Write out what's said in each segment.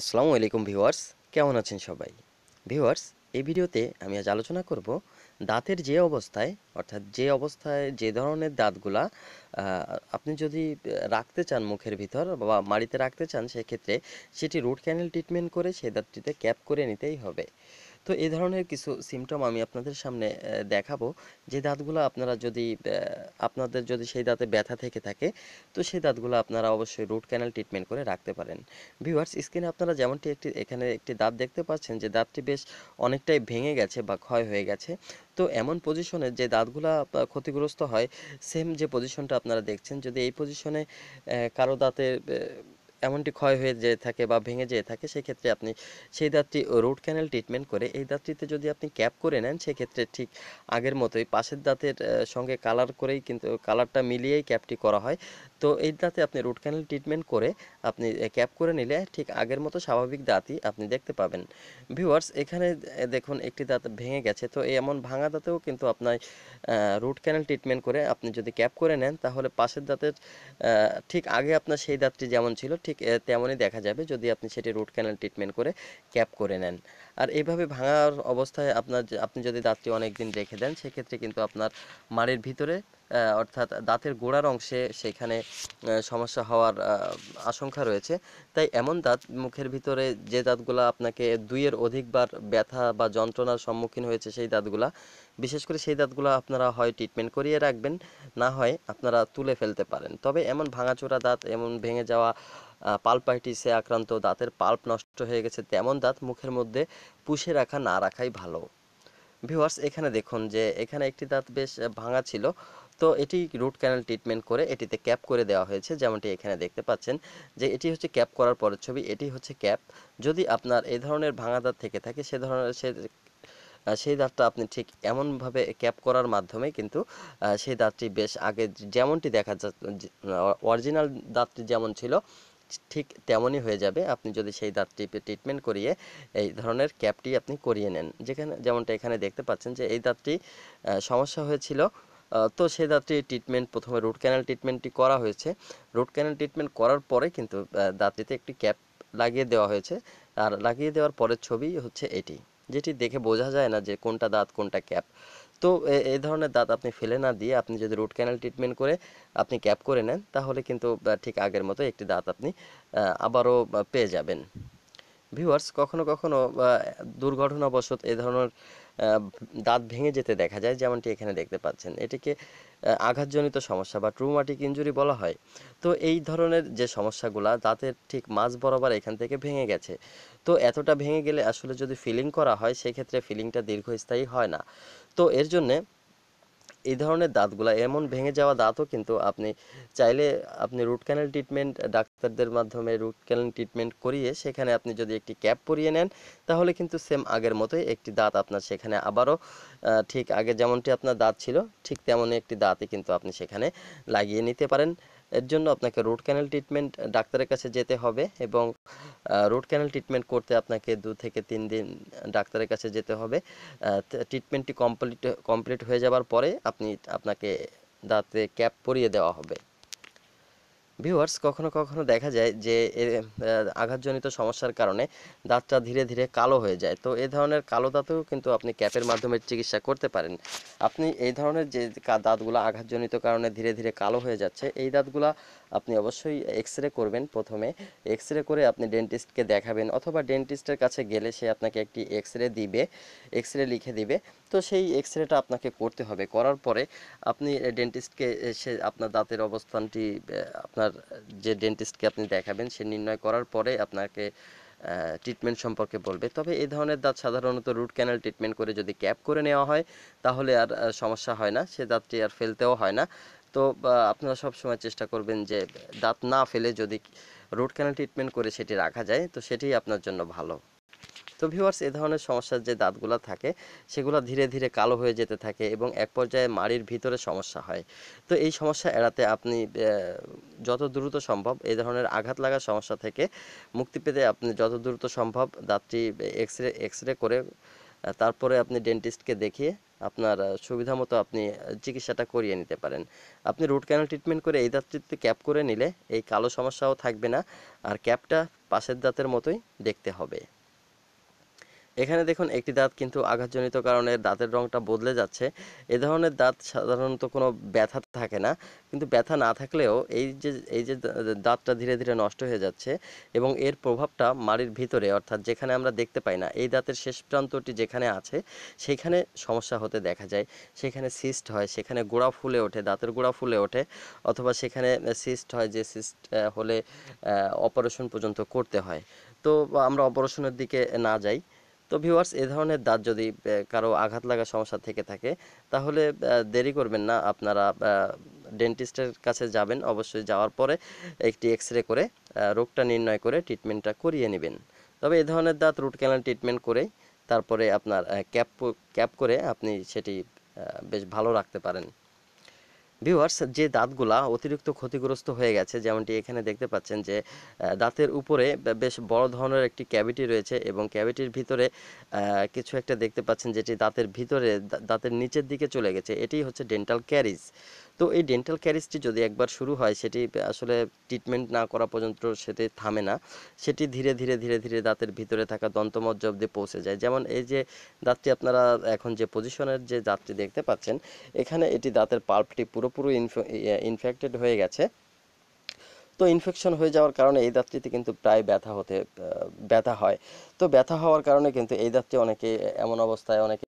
আসসালামু আলাইকুম ভিউয়ার্স কেমন আছেন সবাই ভিউয়ার্স এই ভিডিওতে আমি আজ আলোচনা করব দাঁতের যে অবস্থায় অর্থাৎ যে অবস্থায় যে ধরনের দাঁতগুলা আপনি যদি রাখতে চান মুখের ভিতর বা মাড়িতে রাখতে চান সেক্ষেত্রে সেটি রুট ক্যানেল ট্রিটমেন্ট করে সেই দাঁতটিতে ক্যাপ করে নিতেই হবে তো এই ধরনের কিছু সিমটম আমি আপনাদের সামনে দেখাবো যে দাঁতগুলো আপনারা যদি আপনাদের যদি সেই দাঁতে ব্যথা থেকে থাকে তো সেই দাঁতগুলো আপনারা অবশ্যই রুট ক্যানেল ট্রিটমেন্ট করে রাখতে পারেন ভিউয়ার্স স্কিনে আপনারা যেমনটি একটি এখানে একটি দাঁত দেখতে পাচ্ছেন যে দাঁতটি বেশ অনেকটাই ভেঙে গেছে বা ক্ষয় হয়ে গেছে তো এমন পজিশনে যে দাঁতগুলো ক্ষতিগ্রস্ত হয় সেম যে পজিশনটা আপনারা দেখছেন যদি এই পজিশনে কারো দাঁতে এমনটি ক্ষয় হয়ে যেয়ে থাকে বা ভেঙে যেয়ে থাকে সেক্ষেত্রে আপনি সেই দাঁতটি রুট ক্যানেল ট্রিটমেন্ট করে এই দাঁতটিতে যদি আপনি ক্যাপ করে নেন সেক্ষেত্রে ঠিক আগের মতোই পাশের দাঁতের সঙ্গে কালার করেই কিন্তু কালারটা মিলিয়েই ক্যাপটি করা হয় তো এই দাঁতে আপনি রুট ক্যানেল ট্রিটমেন্ট করে আপনি ক্যাপ করে নিলে ঠিক আগের মতো স্বাভাবিক দাঁতই আপনি দেখতে পাবেন ভিউয়ার্স এখানে দেখুন একটি দাঁত ভেঙে গেছে তো এমন ভাঙা দাঁতেও কিন্তু আপনার রুট ক্যানেল ট্রিটমেন্ট করে আপনি যদি ক্যাপ করে নেন তাহলে পাশের দাঁতের ঠিক আগে আপনার সেই দাঁতটি যেমন ছিল ঠিক ঠিক তেমনই দেখা যাবে যদি আপনি সেটি রুট ক্যানাল ট্রিটমেন্ট করে ক্যাপ করে নেন আর এইভাবে ভাঙার অবস্থায় আপনার আপনি যদি দাঁতটি অনেক দিন রেখে দেন সেক্ষেত্রে কিন্তু আপনার মাড়ির ভিতরে অর্থাৎ দাঁতের গোড়ার অংশে সেখানে সমস্যা হওয়ার আশঙ্কা রয়েছে তাই এমন দাঁত মুখের ভিতরে যে দাঁতগুলো আপনাকে দুইয়ের অধিকবার ব্যথা বা যন্ত্রণার সম্মুখীন হয়েছে সেই দাঁতগুলা বিশেষ করে সেই দাঁতগুলো আপনারা হয় ট্রিটমেন্ট করিয়ে রাখবেন না হয় আপনারা তুলে ফেলতে পারেন তবে এমন ভাঙাচোরা দাঁত এমন ভেঙে যাওয়া পাল্পাইটিসে আক্রান্ত দাঁতের পাল্প নষ্ট হয়ে গেছে তেমন দাঁত মুখের মধ্যে পুষে রাখা না রাখাই ভালো ভিউয়ার্স এখানে দেখুন যে এখানে একটি দাঁত বেশ ভাঙা ছিল তো এটি রুট ক্যানাল ট্রিটমেন্ট করে এটিতে ক্যাপ করে দেওয়া হয়েছে যেমনটি এখানে দেখতে পাচ্ছেন যে এটি হচ্ছে ক্যাপ করার পরের ছবি এটি হচ্ছে ক্যাপ যদি আপনার এই ধরনের ভাঙা দাঁত থেকে থাকে সে ধরনের সে সেই দাঁতটা আপনি ঠিক এমনভাবে ক্যাপ করার মাধ্যমে কিন্তু সেই দাঁতটি বেশ আগে যেমনটি দেখা যা অরিজিনাল দাঁতটি যেমন ছিল ঠিক তেমনই হয়ে যাবে আপনি যদি সেই দাঁতটি ট্রিটমেন্ট করিয়ে এই ধরনের ক্যাপটি আপনি করিয়ে নেন যেখানে যেমনটা এখানে দেখতে পাচ্ছেন যে এই দাঁতটি সমস্যা হয়েছিল তো সেই দাঁতটি ট্রিটমেন্ট প্রথমে রুট ক্যানাল ট্রিটমেন্টটি করা হয়েছে রুট ক্যানাল ট্রিটমেন্ট করার পরে কিন্তু দাঁতটিতে একটি ক্যাপ লাগিয়ে দেওয়া হয়েছে আর লাগিয়ে দেওয়ার পরের ছবি হচ্ছে এটি যেটি দেখে বোঝা যায় না যে কোনটা দাঁত কোনটা ক্যাপ তো এই ধরনের দাঁত আপনি ফেলে না দিয়ে আপনি যদি রুট ক্যানেল ট্রিটমেন্ট করে আপনি ক্যাপ করে নেন তাহলে কিন্তু ঠিক আগের মতো একটি দাঁত আপনি আবারও পেয়ে যাবেন ভিউয়ার্স কখনো কখনো দুর্ঘটনাবশত এ ধরনের দাঁত ভেঙে যেতে দেখা যায় যেমনটি এখানে দেখতে পাচ্ছেন এটিকে আঘাতজনিত সমস্যা বা ট্রুমাটিক ইঞ্জুরি বলা হয় তো এই ধরনের যে সমস্যাগুলো দাঁতের ঠিক মাঝ বরাবর এখান থেকে ভেঙে গেছে তো এতটা ভেঙে গেলে আসলে যদি ফিলিং করা হয় সেক্ষেত্রে ফিলিংটা দীর্ঘস্থায়ী হয় না তো এর জন্যে এই ধরনের দাঁতগুলো এমন ভেঙে যাওয়া দাঁতও কিন্তু আপনি চাইলে আপনি রুট ক্যানেল ট্রিটমেন্ট ডাক্তারদের মাধ্যমে রুট ক্যানেল ট্রিটমেন্ট করিয়ে সেখানে আপনি যদি একটি ক্যাপ পরিয়ে নেন তাহলে কিন্তু সেম আগের মতোই একটি দাঁত আপনার সেখানে আবারও ঠিক আগে যেমনটি আপনার দাঁত ছিল ঠিক তেমনই একটি দাঁতই কিন্তু আপনি সেখানে লাগিয়ে নিতে পারেন এর জন্য আপনাকে রুট ক্যানেল ট্রিটমেন্ট ডাক্তারের কাছে যেতে হবে এবং রুট ক্যানেল ট্রিটমেন্ট করতে আপনাকে দু থেকে তিন দিন ডাক্তারের কাছে যেতে হবে ট্রিটমেন্টটি কমপ্লিট কমপ্লিট হয়ে যাওয়ার পরে আপনি আপনাকে দাঁতে ক্যাপ পরিয়ে দেওয়া হবে ভিউয়ার্স কখনো কখনো দেখা যায় যে আঘাতজনিত সমস্যার কারণে দাঁতটা ধীরে ধীরে কালো হয়ে যায় তো এই ধরনের কালো দাঁতেও কিন্তু আপনি ক্যাপের মাধ্যমে চিকিৎসা করতে পারেন আপনি এই ধরনের যে দাঁতগুলো আঘাতজনিত কারণে ধীরে ধীরে কালো হয়ে যাচ্ছে এই দাঁতগুলো আপনি অবশ্যই এক্স রে করবেন প্রথমে এক্স রে করে আপনি ডেন্টিস্টকে দেখাবেন অথবা ডেন্টিস্টের কাছে গেলে সে আপনাকে একটি এক্স রে দিবে এক্স রে লিখে দিবে তো সেই এক্স রেটা আপনাকে করতে হবে করার পরে আপনি ডেন্টিস্টকে সে আপনার দাঁতের অবস্থানটি আপনার আপনার যে ডেন্টিস্টকে আপনি দেখাবেন সে নির্ণয় করার পরে আপনাকে ট্রিটমেন্ট সম্পর্কে বলবে তবে এই ধরনের দাঁত সাধারণত রুট ক্যানেল ট্রিটমেন্ট করে যদি ক্যাপ করে নেওয়া হয় তাহলে আর সমস্যা হয় না সে দাঁতটি আর ফেলতেও হয় না তো আপনারা সবসময় চেষ্টা করবেন যে দাঁত না ফেলে যদি রুট ক্যানেল ট্রিটমেন্ট করে সেটি রাখা যায় তো সেটি আপনার জন্য ভালো তো ভিউয়ার্স এ ধরনের সমস্যার যে দাঁতগুলো থাকে সেগুলো ধীরে ধীরে কালো হয়ে যেতে থাকে এবং এক পর্যায়ে মাড়ির ভিতরে সমস্যা হয় তো এই সমস্যা এড়াতে আপনি যত দ্রুত সম্ভব এই ধরনের আঘাত লাগার সমস্যা থেকে মুক্তি পেতে আপনি যত দ্রুত সম্ভব দাঁতটি এক্স রে এক্স রে করে তারপরে আপনি ডেন্টিস্টকে দেখিয়ে আপনার সুবিধা মতো আপনি চিকিৎসাটা করিয়ে নিতে পারেন আপনি রুট ক্যানাল ট্রিটমেন্ট করে এই দাঁতটিতে ক্যাপ করে নিলে এই কালো সমস্যাও থাকবে না আর ক্যাপটা পাশের দাঁতের মতোই দেখতে হবে এখানে দেখুন একটি দাঁত কিন্তু আঘাতজনিত কারণে দাঁতের রঙটা বদলে যাচ্ছে এ ধরনের দাঁত সাধারণত কোনো ব্যথা থাকে না কিন্তু ব্যথা না থাকলেও এই যে এই যে দাঁতটা ধীরে ধীরে নষ্ট হয়ে যাচ্ছে এবং এর প্রভাবটা মাড়ির ভিতরে অর্থাৎ যেখানে আমরা দেখতে পাই না এই দাঁতের শেষ প্রান্তটি যেখানে আছে সেখানে সমস্যা হতে দেখা যায় সেখানে সিস্ট হয় সেখানে গোড়া ফুলে ওঠে দাঁতের গোড়া ফুলে ওঠে অথবা সেখানে সিস্ট হয় যে সিস্ট হলে অপারেশন পর্যন্ত করতে হয় তো আমরা অপারেশনের দিকে না যাই তো ভিউয়ার্স এ ধরনের দাঁত যদি কারো আঘাত লাগা সমস্যা থেকে থাকে তাহলে দেরি করবেন না আপনারা ডেন্টিস্টের কাছে যাবেন অবশ্যই যাওয়ার পরে একটি এক্স রে করে রোগটা নির্ণয় করে ট্রিটমেন্টটা করিয়ে নেবেন তবে এ ধরনের দাঁত রুট ক্যানাল ট্রিটমেন্ট করে তারপরে আপনার ক্যাপ ক্যাপ করে আপনি সেটি বেশ ভালো রাখতে পারেন ভিউয়ার্স যে দাঁতগুলা অতিরিক্ত ক্ষতিগ্রস্ত হয়ে গেছে যেমনটি এখানে দেখতে পাচ্ছেন যে দাঁতের উপরে বেশ বড় ধরনের একটি ক্যাভিটি রয়েছে এবং ক্যাভিটির ভিতরে কিছু একটা দেখতে পাচ্ছেন যেটি দাঁতের ভিতরে দাঁতের নিচের দিকে চলে গেছে এটি হচ্ছে ডেন্টাল ক্যারিজ তো এই ডেন্টাল ক্যারিসটি যদি একবার শুরু হয় সেটি আসলে ট্রিটমেন্ট না করা পর্যন্ত সেটি থামে না সেটি ধীরে ধীরে ধীরে ধীরে দাঁতের ভিতরে থাকা দন্তমজ্জা অব্দি পৌঁছে যায় যেমন এই যে দাঁতটি আপনারা এখন যে পজিশনের যে দাঁতটি দেখতে পাচ্ছেন এখানে এটি দাঁতের পাল্পটি পুরোপুরি ইনফেক্টেড ইয়ে, হয়ে গেছে তো ইনফেকশন হয়ে যাওয়ার কারণে এই দাঁতটিতে কিন্তু প্রায় ব্যথা হতে ব্যথা হয় তো ব্যথা হওয়ার কারণে কিন্তু এই দাঁতটি অনেকে এমন অবস্থায় অনেকে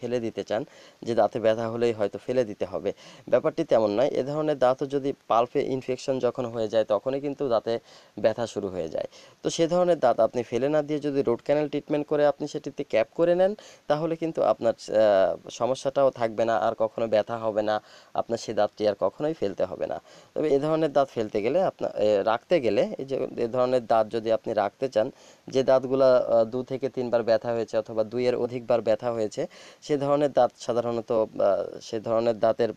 ফেলে দিতে চান যে দাঁতে ব্যথা হলেই হয়তো ফেলে দিতে হবে ব্যাপারটি তেমন নয় এ ধরনের দাঁতও যদি পালফে ইনফেকশন যখন হয়ে যায় তখনই কিন্তু দাঁতে ব্যথা শুরু হয়ে যায় তো সে ধরনের দাঁত আপনি ফেলে না দিয়ে যদি রুট ক্যানেল ট্রিটমেন্ট করে আপনি সেটিতে ক্যাপ করে নেন তাহলে কিন্তু আপনার সমস্যাটাও থাকবে না আর কখনো ব্যথা হবে না আপনার সেই দাঁতটি আর কখনোই ফেলতে হবে না তবে এ ধরনের দাঁত ফেলতে গেলে আপনার রাখতে গেলে এই যে এ ধরনের দাঁত যদি আপনি রাখতে চান যে দাঁতগুলা দু থেকে তিনবার ব্যথা হয়েছে অথবা দুইয়ের অধিকবার ব্যথা হয়েছে সে ধরনের দাঁত সাধারণত সে ধরনের দাঁতের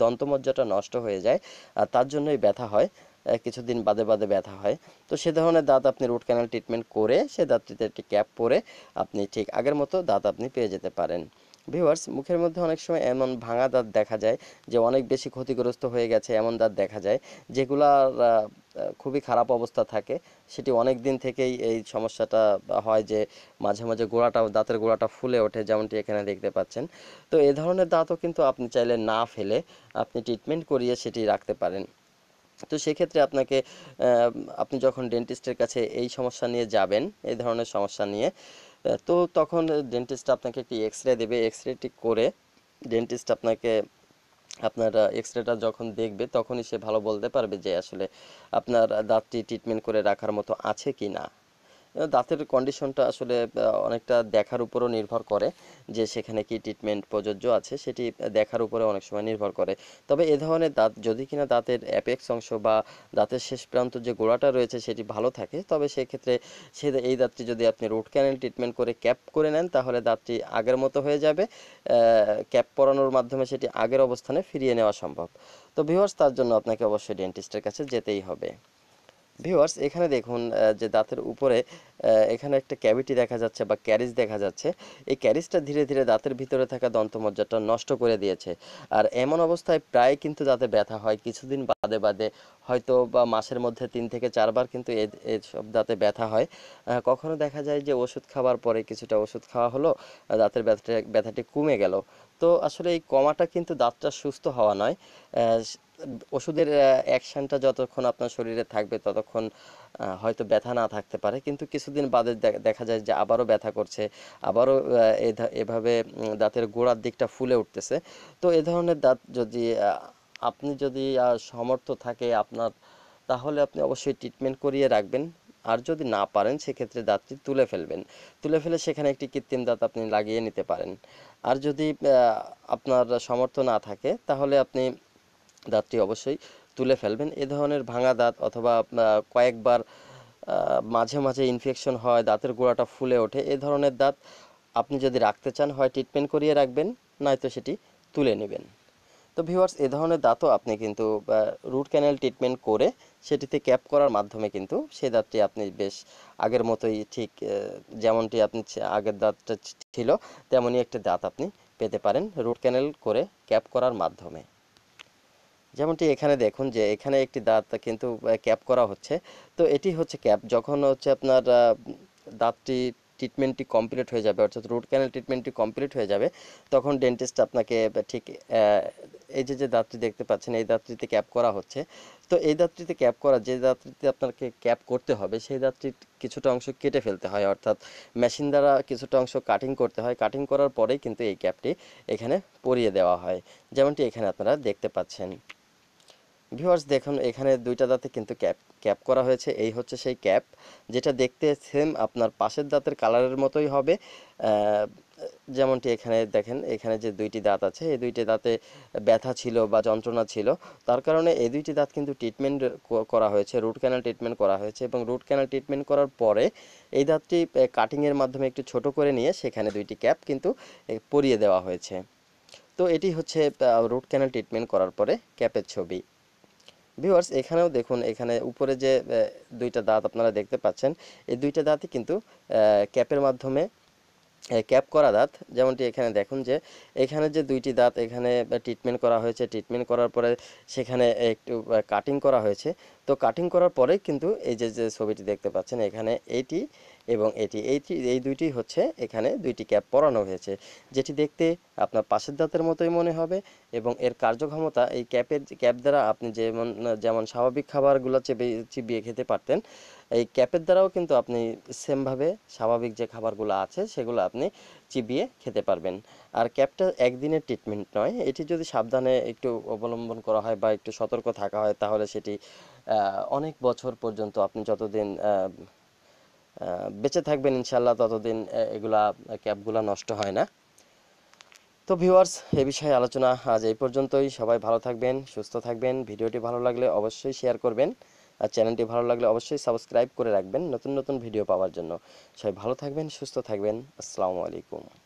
দন্তমজ্জাটা নষ্ট হয়ে যায় আর তার জন্যই ব্যথা হয় কিছুদিন বাদে বাদে ব্যথা হয় তো সে ধরনের দাঁত আপনি রুট ক্যানাল ট্রিটমেন্ট করে সে দাঁতটিতে একটি ক্যাপ পরে আপনি ঠিক আগের মতো দাঁত আপনি পেয়ে যেতে পারেন ভিউয়ার্স মুখের মধ্যে অনেক সময় এমন ভাঙা দাঁত দেখা যায় যে অনেক বেশি ক্ষতিগ্রস্ত হয়ে গেছে এমন দাঁত দেখা যায় যেগুলার খুবই খারাপ অবস্থা থাকে সেটি অনেক দিন থেকেই এই সমস্যাটা হয় যে মাঝে মাঝে গোড়াটা দাঁতের গোড়াটা ফুলে ওঠে যেমনটি এখানে দেখতে পাচ্ছেন তো এ ধরনের দাঁতও কিন্তু আপনি চাইলে না ফেলে আপনি ট্রিটমেন্ট করিয়ে সেটি রাখতে পারেন তো সেক্ষেত্রে আপনাকে আপনি যখন ডেন্টিস্টের কাছে এই সমস্যা নিয়ে যাবেন এই ধরনের সমস্যা নিয়ে তো তখন ডেন্টিস্ট আপনাকে একটি এক্স রে দেবে এক্স রেটি করে ডেন্টিস্ট আপনাকে আপনার এক্স রেটা যখন দেখবে তখনই সে ভালো বলতে পারবে যে আসলে আপনার দাঁতটি ট্রিটমেন্ট করে রাখার মতো আছে কি না দাঁতের কন্ডিশনটা আসলে অনেকটা দেখার উপরও নির্ভর করে যে সেখানে কি ট্রিটমেন্ট প্রযোজ্য আছে সেটি দেখার উপরে অনেক সময় নির্ভর করে তবে এ ধরনের দাঁত যদি কিনা দাঁতের অ্যাপেক্স অংশ বা দাঁতের শেষ প্রান্ত যে গোড়াটা রয়েছে সেটি ভালো থাকে তবে সেক্ষেত্রে সে এই দাঁতটি যদি আপনি রুট ক্যানেল ট্রিটমেন্ট করে ক্যাপ করে নেন তাহলে দাঁতটি আগের মতো হয়ে যাবে ক্যাপ পরানোর মাধ্যমে সেটি আগের অবস্থানে ফিরিয়ে নেওয়া সম্ভব তো ভিউয়ার্স তার জন্য আপনাকে অবশ্যই ডেন্টিস্টের কাছে যেতেই হবে ভিউয়ার্স এখানে দেখুন যে দাঁতের উপরে এখানে একটা ক্যাভিটি দেখা যাচ্ছে বা ক্যারিজ দেখা যাচ্ছে এই ক্যারিজটা ধীরে ধীরে দাঁতের ভিতরে থাকা দন্তমজ্জাটা নষ্ট করে দিয়েছে আর এমন অবস্থায় প্রায় কিন্তু দাঁতে ব্যথা হয় কিছুদিন বাদে বাদে হয়তো বা মাসের মধ্যে তিন থেকে চারবার কিন্তু এসব দাঁতে ব্যথা হয় কখনো দেখা যায় যে ওষুধ খাওয়ার পরে কিছুটা ওষুধ খাওয়া হলো দাঁতের ব্যথাটা ব্যথাটি কমে গেল তো আসলে এই কমাটা কিন্তু দাঁতটা সুস্থ হওয়া নয় ওষুধের অ্যাকশানটা যতক্ষণ আপনার শরীরে থাকবে ততক্ষণ হয়তো ব্যথা না থাকতে পারে কিন্তু কিছুদিন বাদে দেখা যায় যে আবারও ব্যথা করছে আবারও এভাবে দাঁতের গোড়ার দিকটা ফুলে উঠতেছে তো এ ধরনের দাঁত যদি আপনি যদি সমর্থ থাকে আপনার তাহলে আপনি অবশ্যই ট্রিটমেন্ট করিয়ে রাখবেন আর যদি না পারেন সেক্ষেত্রে দাঁতটি তুলে ফেলবেন তুলে ফেলে সেখানে একটি কৃত্রিম দাঁত আপনি লাগিয়ে নিতে পারেন আর যদি আপনার সমর্থ না থাকে তাহলে আপনি দাঁতটি অবশ্যই তুলে ফেলবেন এ ধরনের ভাঙা দাঁত অথবা কয়েকবার মাঝে মাঝে ইনফেকশন হয় দাঁতের গোড়াটা ফুলে ওঠে এ ধরনের দাঁত আপনি যদি রাখতে চান হয় ট্রিটমেন্ট করিয়ে রাখবেন নয়তো সেটি তুলে নেবেন তো ভিউয়ার্স এ ধরনের দাঁতও আপনি কিন্তু রুট ক্যানেল ট্রিটমেন্ট করে সেটিতে ক্যাপ করার মাধ্যমে কিন্তু সেই দাঁতটি আপনি বেশ আগের মতোই ঠিক যেমনটি আপনি আগের দাঁতটা ছিল তেমনই একটি দাঁত আপনি পেতে পারেন রুট ক্যানেল করে ক্যাপ করার মাধ্যমে যেমনটি এখানে দেখুন যে এখানে একটি দাঁত কিন্তু ক্যাপ করা হচ্ছে তো এটি হচ্ছে ক্যাপ যখন হচ্ছে আপনার দাঁতটি ট্রিটমেন্টটি কমপ্লিট হয়ে যাবে অর্থাৎ রুট ক্যানেল ট্রিটমেন্টটি কমপ্লিট হয়ে যাবে তখন ডেন্টিস্ট আপনাকে ঠিক এই যে যে দাঁতটি দেখতে পাচ্ছেন এই দাঁতটিতে ক্যাপ করা হচ্ছে তো এই দাঁতটিতে ক্যাপ করা যে দাঁতটিতে আপনাকে ক্যাপ করতে হবে সেই দাঁতটির কিছুটা অংশ কেটে ফেলতে হয় অর্থাৎ মেশিন দ্বারা কিছুটা অংশ কাটিং করতে হয় কাটিং করার পরেই কিন্তু এই ক্যাপটি এখানে পরিয়ে দেওয়া হয় যেমনটি এখানে আপনারা দেখতে পাচ্ছেন ভিউয়ার্স দেখুন এখানে দুইটা দাঁতে কিন্তু ক্যাপ ক্যাপ করা হয়েছে এই হচ্ছে সেই ক্যাপ যেটা দেখতে সেম আপনার পাশের দাঁতের কালারের মতোই হবে যেমনটি এখানে দেখেন এখানে যে দুইটি দাঁত আছে এই দুইটি দাঁতে ব্যথা ছিল বা যন্ত্রণা ছিল তার কারণে এই দুইটি দাঁত কিন্তু ট্রিটমেন্ট করা হয়েছে রুট ক্যানাল ট্রিটমেন্ট করা হয়েছে এবং রুট ক্যানাল ট্রিটমেন্ট করার পরে এই দাঁতটি কাটিংয়ের মাধ্যমে একটু ছোট করে নিয়ে সেখানে দুইটি ক্যাপ কিন্তু পরিয়ে দেওয়া হয়েছে তো এটি হচ্ছে রুট ক্যানাল ট্রিটমেন্ট করার পরে ক্যাপের ছবি ভিউয়ার্স এখানেও দেখুন এখানে উপরে যে দুইটা দাঁত আপনারা দেখতে পাচ্ছেন এই দুইটা দাঁতই কিন্তু ক্যাপের মাধ্যমে ক্যাপ করা দাঁত যেমনটি এখানে দেখুন যে এখানে যে দুইটি দাঁত এখানে ট্রিটমেন্ট করা হয়েছে ট্রিটমেন্ট করার পরে সেখানে একটু কাটিং করা হয়েছে তো কাটিং করার পরে কিন্তু এই যে যে ছবিটি দেখতে পাচ্ছেন এখানে এইটি এবং এটি এই এই দুইটি হচ্ছে এখানে দুইটি ক্যাপ পরানো হয়েছে যেটি দেখতে আপনার পাশের দাঁতের মতোই মনে হবে এবং এর কার্যক্ষমতা এই ক্যাপের ক্যাপ দ্বারা আপনি যেমন যেমন স্বাভাবিক খাবারগুলো চেপে চিবিয়ে খেতে পারতেন এই ক্যাপের দ্বারাও কিন্তু আপনি সেমভাবে স্বাভাবিক যে খাবারগুলো আছে সেগুলো আপনি চিবিয়ে খেতে পারবেন আর ক্যাপটা একদিনের ট্রিটমেন্ট নয় এটি যদি সাবধানে একটু অবলম্বন করা হয় বা একটু সতর্ক থাকা হয় তাহলে সেটি অনেক বছর পর্যন্ত আপনি যতদিন বেঁচে থাকবেন ইনশাল্লাহ ততদিন এগুলা ক্যাবগুলা নষ্ট হয় না তো ভিউয়ার্স এ বিষয়ে আলোচনা আজ এই পর্যন্তই সবাই ভালো থাকবেন সুস্থ থাকবেন ভিডিওটি ভালো লাগলে অবশ্যই শেয়ার করবেন আর চ্যানেলটি ভালো লাগলে অবশ্যই সাবস্ক্রাইব করে রাখবেন নতুন নতুন ভিডিও পাওয়ার জন্য সবাই ভালো থাকবেন সুস্থ থাকবেন আসসালামু আলাইকুম